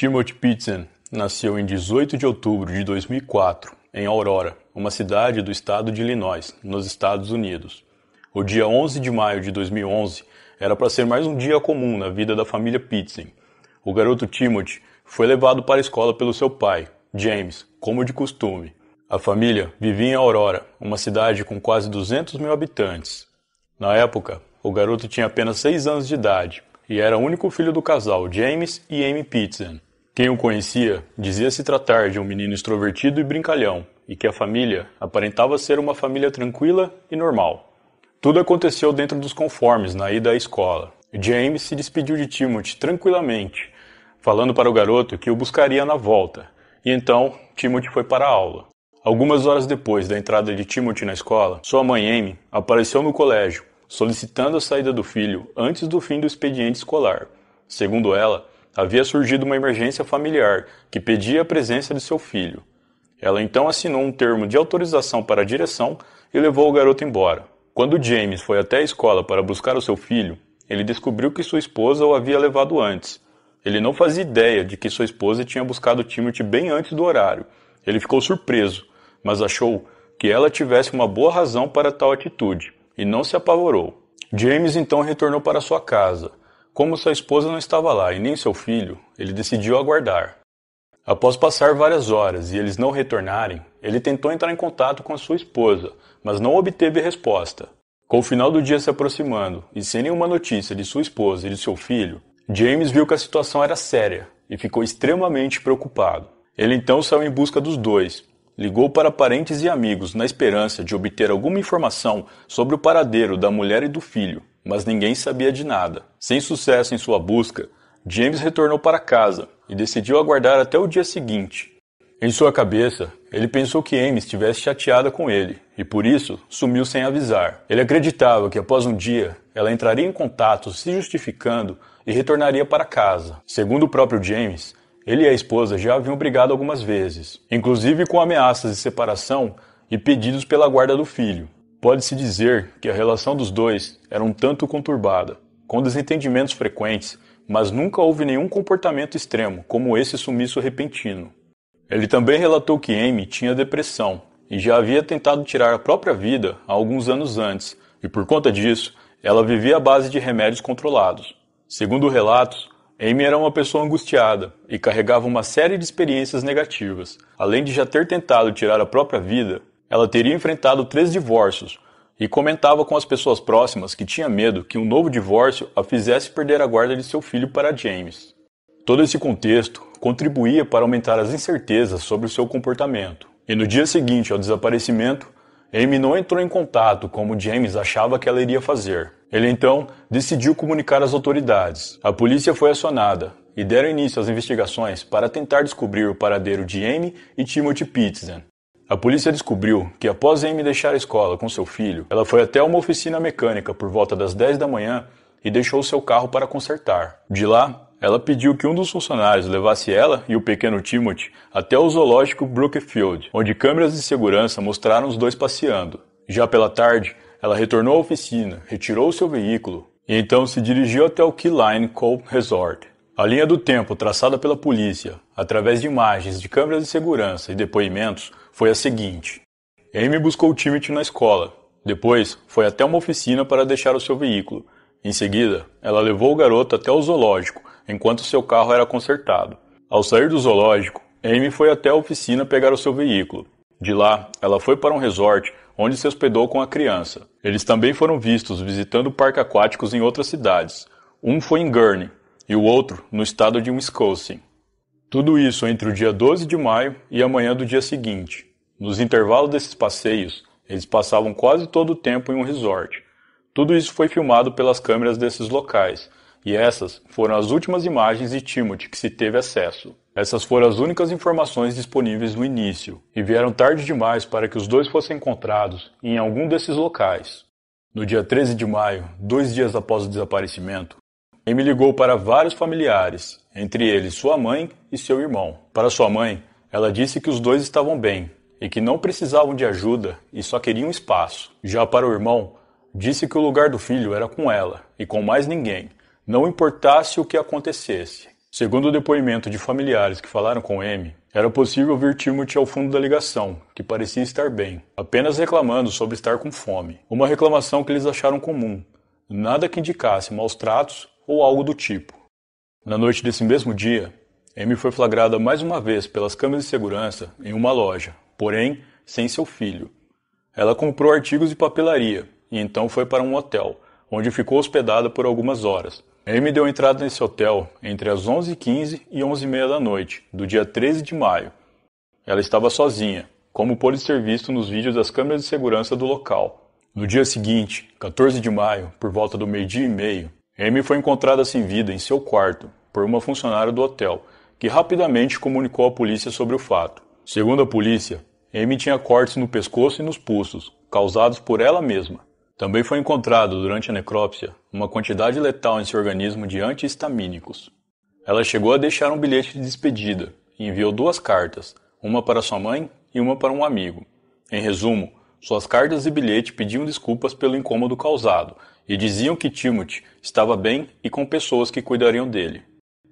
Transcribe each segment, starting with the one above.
Timothy Pitsen nasceu em 18 de outubro de 2004, em Aurora, uma cidade do estado de Illinois, nos Estados Unidos. O dia 11 de maio de 2011 era para ser mais um dia comum na vida da família Pitsen. O garoto Timothy foi levado para a escola pelo seu pai, James, como de costume. A família vivia em Aurora, uma cidade com quase 200 mil habitantes. Na época, o garoto tinha apenas 6 anos de idade e era o único filho do casal James e Amy Pitsen. Quem o conhecia dizia se tratar de um menino extrovertido e brincalhão, e que a família aparentava ser uma família tranquila e normal. Tudo aconteceu dentro dos conformes na ida à escola. James se despediu de Timothy tranquilamente, falando para o garoto que o buscaria na volta, e então Timothy foi para a aula. Algumas horas depois da entrada de Timothy na escola, sua mãe Amy apareceu no colégio, solicitando a saída do filho antes do fim do expediente escolar. Segundo ela, havia surgido uma emergência familiar que pedia a presença de seu filho. Ela então assinou um termo de autorização para a direção e levou o garoto embora. Quando James foi até a escola para buscar o seu filho, ele descobriu que sua esposa o havia levado antes. Ele não fazia ideia de que sua esposa tinha buscado Timothy bem antes do horário. Ele ficou surpreso, mas achou que ela tivesse uma boa razão para tal atitude e não se apavorou. James então retornou para sua casa. Como sua esposa não estava lá e nem seu filho, ele decidiu aguardar. Após passar várias horas e eles não retornarem, ele tentou entrar em contato com a sua esposa, mas não obteve resposta. Com o final do dia se aproximando e sem nenhuma notícia de sua esposa e de seu filho, James viu que a situação era séria e ficou extremamente preocupado. Ele então saiu em busca dos dois, ligou para parentes e amigos na esperança de obter alguma informação sobre o paradeiro da mulher e do filho, mas ninguém sabia de nada. Sem sucesso em sua busca, James retornou para casa e decidiu aguardar até o dia seguinte. Em sua cabeça, ele pensou que Amy estivesse chateada com ele e por isso sumiu sem avisar. Ele acreditava que após um dia ela entraria em contato se justificando e retornaria para casa. Segundo o próprio James, ele e a esposa já haviam brigado algumas vezes, inclusive com ameaças de separação e pedidos pela guarda do filho. Pode-se dizer que a relação dos dois era um tanto conturbada, com desentendimentos frequentes, mas nunca houve nenhum comportamento extremo, como esse sumiço repentino. Ele também relatou que Amy tinha depressão e já havia tentado tirar a própria vida há alguns anos antes, e por conta disso, ela vivia à base de remédios controlados. Segundo relatos, Amy era uma pessoa angustiada e carregava uma série de experiências negativas, além de já ter tentado tirar a própria vida ela teria enfrentado três divórcios e comentava com as pessoas próximas que tinha medo que um novo divórcio a fizesse perder a guarda de seu filho para James. Todo esse contexto contribuía para aumentar as incertezas sobre o seu comportamento. E no dia seguinte ao desaparecimento, Amy não entrou em contato como James achava que ela iria fazer. Ele então decidiu comunicar às autoridades. A polícia foi acionada e deram início às investigações para tentar descobrir o paradeiro de Amy e Timothy Pitsen. A polícia descobriu que após Amy deixar a escola com seu filho, ela foi até uma oficina mecânica por volta das 10 da manhã e deixou seu carro para consertar. De lá, ela pediu que um dos funcionários levasse ela e o pequeno Timothy até o zoológico Brookfield, onde câmeras de segurança mostraram os dois passeando. Já pela tarde, ela retornou à oficina, retirou seu veículo e então se dirigiu até o Key Line Cove Resort. A linha do tempo traçada pela polícia, através de imagens de câmeras de segurança e depoimentos, foi a seguinte: Amy buscou Timothy na escola. Depois, foi até uma oficina para deixar o seu veículo. Em seguida, ela levou o garoto até o zoológico, enquanto seu carro era consertado. Ao sair do zoológico, Amy foi até a oficina pegar o seu veículo. De lá, ela foi para um resort onde se hospedou com a criança. Eles também foram vistos visitando parques aquáticos em outras cidades. Um foi em Gurney e o outro no estado de Wisconsin. Tudo isso entre o dia 12 de maio e a manhã do dia seguinte. Nos intervalos desses passeios, eles passavam quase todo o tempo em um resort. Tudo isso foi filmado pelas câmeras desses locais, e essas foram as últimas imagens de Timothy que se teve acesso. Essas foram as únicas informações disponíveis no início, e vieram tarde demais para que os dois fossem encontrados em algum desses locais. No dia 13 de maio, dois dias após o desaparecimento, Amy ligou para vários familiares, entre eles sua mãe e seu irmão. Para sua mãe, ela disse que os dois estavam bem, e que não precisavam de ajuda e só queriam espaço. Já para o irmão, disse que o lugar do filho era com ela e com mais ninguém, não importasse o que acontecesse. Segundo o depoimento de familiares que falaram com M, era possível ver Timothy ao fundo da ligação, que parecia estar bem, apenas reclamando sobre estar com fome. Uma reclamação que eles acharam comum, nada que indicasse maus tratos ou algo do tipo. Na noite desse mesmo dia, M foi flagrada mais uma vez pelas câmeras de segurança em uma loja, porém sem seu filho. Ela comprou artigos de papelaria e então foi para um hotel, onde ficou hospedada por algumas horas. Amy deu entrada nesse hotel entre as 11h15 e 11h30 da noite, do dia 13 de maio. Ela estava sozinha, como pôde ser visto nos vídeos das câmeras de segurança do local. No dia seguinte, 14 de maio, por volta do meio-dia e meio, Amy foi encontrada sem vida em seu quarto por uma funcionária do hotel, que rapidamente comunicou à polícia sobre o fato. Segundo a polícia, Amy tinha cortes no pescoço e nos pulsos, causados por ela mesma. Também foi encontrado, durante a necrópsia, uma quantidade letal em seu organismo de antihistamínicos. Ela chegou a deixar um bilhete de despedida e enviou duas cartas, uma para sua mãe e uma para um amigo. Em resumo, suas cartas e bilhete pediam desculpas pelo incômodo causado e diziam que Timothy estava bem e com pessoas que cuidariam dele.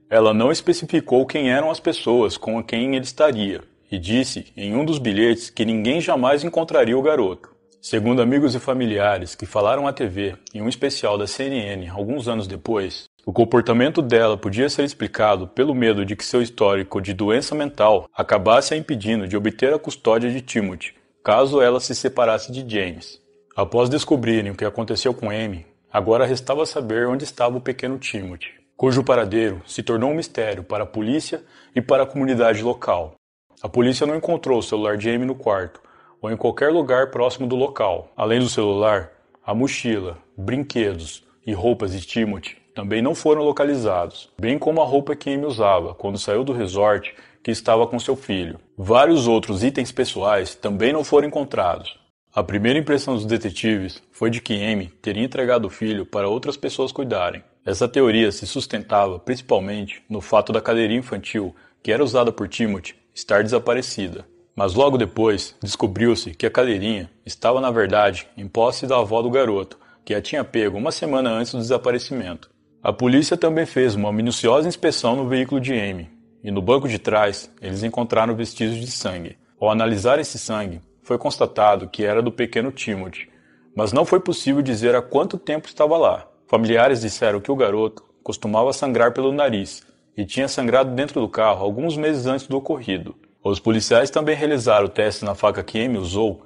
Ela não especificou quem eram as pessoas com quem ele estaria, e disse em um dos bilhetes que ninguém jamais encontraria o garoto. Segundo amigos e familiares que falaram à TV em um especial da CNN alguns anos depois, o comportamento dela podia ser explicado pelo medo de que seu histórico de doença mental acabasse a impedindo de obter a custódia de Timothy, caso ela se separasse de James. Após descobrirem o que aconteceu com Amy, agora restava saber onde estava o pequeno Timothy, cujo paradeiro se tornou um mistério para a polícia e para a comunidade local. A polícia não encontrou o celular de Amy no quarto ou em qualquer lugar próximo do local. Além do celular, a mochila, brinquedos e roupas de Timothy também não foram localizados, bem como a roupa que Amy usava quando saiu do resort que estava com seu filho. Vários outros itens pessoais também não foram encontrados. A primeira impressão dos detetives foi de que Amy teria entregado o filho para outras pessoas cuidarem. Essa teoria se sustentava principalmente no fato da cadeira infantil que era usada por Timothy estar desaparecida. Mas logo depois descobriu-se que a cadeirinha estava, na verdade, em posse da avó do garoto, que a tinha pego uma semana antes do desaparecimento. A polícia também fez uma minuciosa inspeção no veículo de Amy, e no banco de trás eles encontraram vestígios de sangue. Ao analisar esse sangue, foi constatado que era do pequeno Timothy, mas não foi possível dizer há quanto tempo estava lá. Familiares disseram que o garoto costumava sangrar pelo nariz, e tinha sangrado dentro do carro alguns meses antes do ocorrido. Os policiais também realizaram o teste na faca que Amy usou,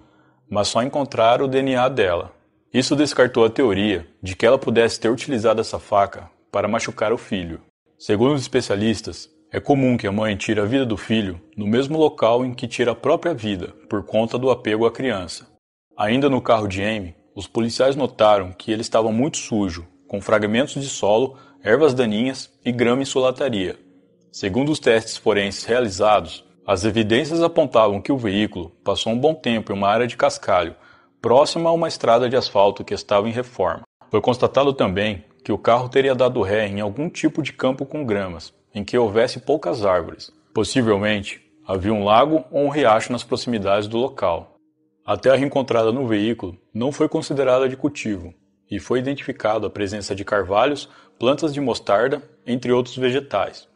mas só encontraram o DNA dela. Isso descartou a teoria de que ela pudesse ter utilizado essa faca para machucar o filho. Segundo os especialistas, é comum que a mãe tire a vida do filho no mesmo local em que tira a própria vida, por conta do apego à criança. Ainda no carro de Amy, os policiais notaram que ele estava muito sujo, com fragmentos de solo ervas daninhas e grama em sua lataria. Segundo os testes forenses realizados, as evidências apontavam que o veículo passou um bom tempo em uma área de cascalho, próxima a uma estrada de asfalto que estava em reforma. Foi constatado também que o carro teria dado ré em algum tipo de campo com gramas, em que houvesse poucas árvores. Possivelmente, havia um lago ou um riacho nas proximidades do local. A terra encontrada no veículo não foi considerada de cultivo e foi identificada a presença de carvalhos, plantas de mostarda, entre outros vegetais.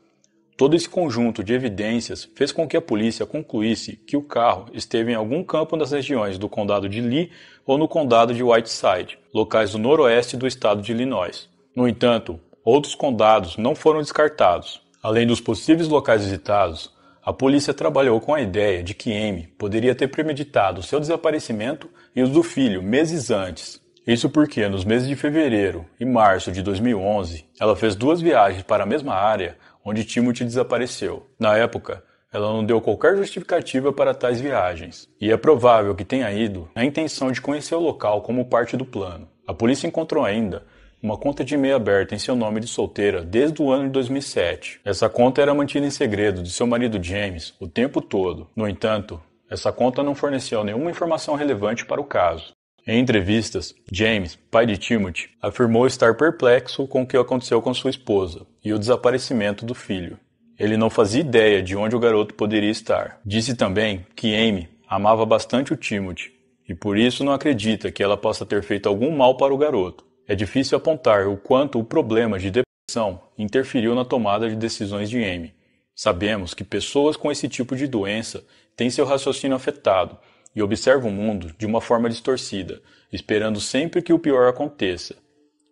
Todo esse conjunto de evidências fez com que a polícia concluísse que o carro esteve em algum campo nas regiões do condado de Lee ou no condado de Whiteside, locais do noroeste do estado de Illinois. No entanto, outros condados não foram descartados. Além dos possíveis locais visitados, a polícia trabalhou com a ideia de que Amy poderia ter premeditado seu desaparecimento e o do filho meses antes, isso porque nos meses de fevereiro e março de 2011, ela fez duas viagens para a mesma área onde Timothy desapareceu. Na época, ela não deu qualquer justificativa para tais viagens, e é provável que tenha ido na intenção de conhecer o local como parte do plano. A polícia encontrou ainda uma conta de e-mail aberta em seu nome de solteira desde o ano de 2007. Essa conta era mantida em segredo de seu marido James o tempo todo. No entanto, essa conta não forneceu nenhuma informação relevante para o caso. Em entrevistas, James, pai de Timothy, afirmou estar perplexo com o que aconteceu com sua esposa e o desaparecimento do filho. Ele não fazia ideia de onde o garoto poderia estar. Disse também que Amy amava bastante o Timothy e por isso não acredita que ela possa ter feito algum mal para o garoto. É difícil apontar o quanto o problema de depressão interferiu na tomada de decisões de Amy. Sabemos que pessoas com esse tipo de doença têm seu raciocínio afetado e observa o mundo de uma forma distorcida, esperando sempre que o pior aconteça.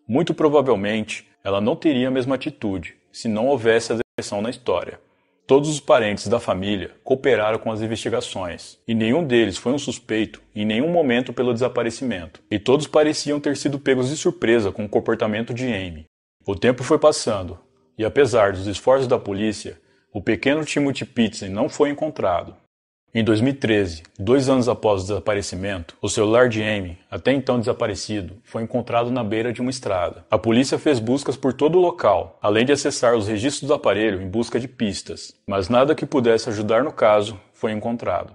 Muito provavelmente, ela não teria a mesma atitude se não houvesse a depressão na história. Todos os parentes da família cooperaram com as investigações, e nenhum deles foi um suspeito em nenhum momento pelo desaparecimento, e todos pareciam ter sido pegos de surpresa com o comportamento de Amy. O tempo foi passando, e apesar dos esforços da polícia, o pequeno Timothy Pitsen não foi encontrado. Em 2013, dois anos após o desaparecimento, o celular de Amy, até então desaparecido, foi encontrado na beira de uma estrada. A polícia fez buscas por todo o local, além de acessar os registros do aparelho em busca de pistas, mas nada que pudesse ajudar no caso foi encontrado.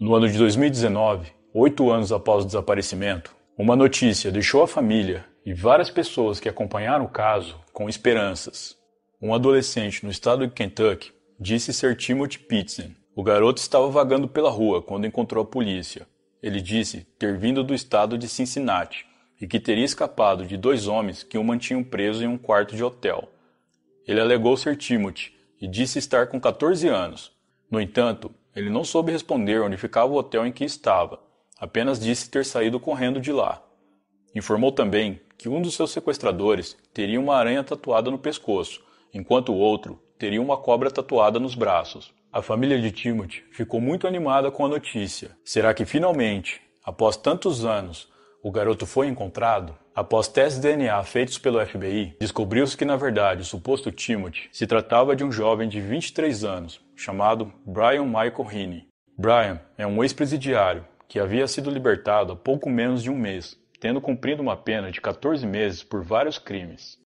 No ano de 2019, oito anos após o desaparecimento, uma notícia deixou a família e várias pessoas que acompanharam o caso com esperanças. Um adolescente no estado de Kentucky disse ser Timothy Pitsen o garoto estava vagando pela rua quando encontrou a polícia. Ele disse ter vindo do estado de Cincinnati e que teria escapado de dois homens que o mantinham preso em um quarto de hotel. Ele alegou ser Timothy e disse estar com 14 anos. No entanto, ele não soube responder onde ficava o hotel em que estava, apenas disse ter saído correndo de lá. Informou também que um dos seus sequestradores teria uma aranha tatuada no pescoço, enquanto o outro teria uma cobra tatuada nos braços. A família de Timothy ficou muito animada com a notícia. Será que finalmente, após tantos anos, o garoto foi encontrado? Após testes de DNA feitos pelo FBI, descobriu-se que, na verdade, o suposto Timothy se tratava de um jovem de 23 anos, chamado Brian Michael Heaney. Brian é um ex-presidiário que havia sido libertado há pouco menos de um mês, tendo cumprido uma pena de 14 meses por vários crimes.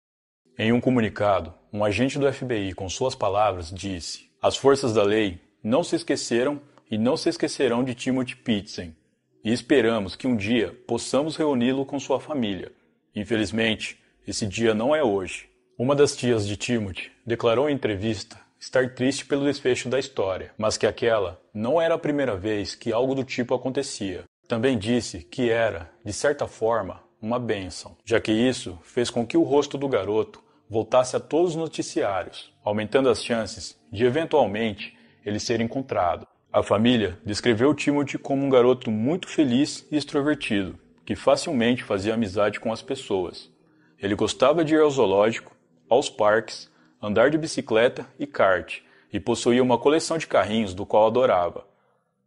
Em um comunicado, um agente do FBI, com suas palavras, disse: as forças da lei não se esqueceram e não se esquecerão de Timothy Pitsen, e esperamos que um dia possamos reuni-lo com sua família. Infelizmente, esse dia não é hoje. Uma das tias de Timothy declarou em entrevista estar triste pelo desfecho da história, mas que aquela não era a primeira vez que algo do tipo acontecia. Também disse que era, de certa forma, uma bênção, já que isso fez com que o rosto do garoto voltasse a todos os noticiários, aumentando as chances de eventualmente ele ser encontrado. A família descreveu Timothy como um garoto muito feliz e extrovertido, que facilmente fazia amizade com as pessoas. Ele gostava de ir ao zoológico, aos parques, andar de bicicleta e kart, e possuía uma coleção de carrinhos do qual adorava.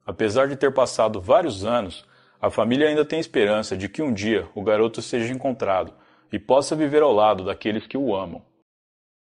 Apesar de ter passado vários anos, a família ainda tem esperança de que um dia o garoto seja encontrado e possa viver ao lado daqueles que o amam.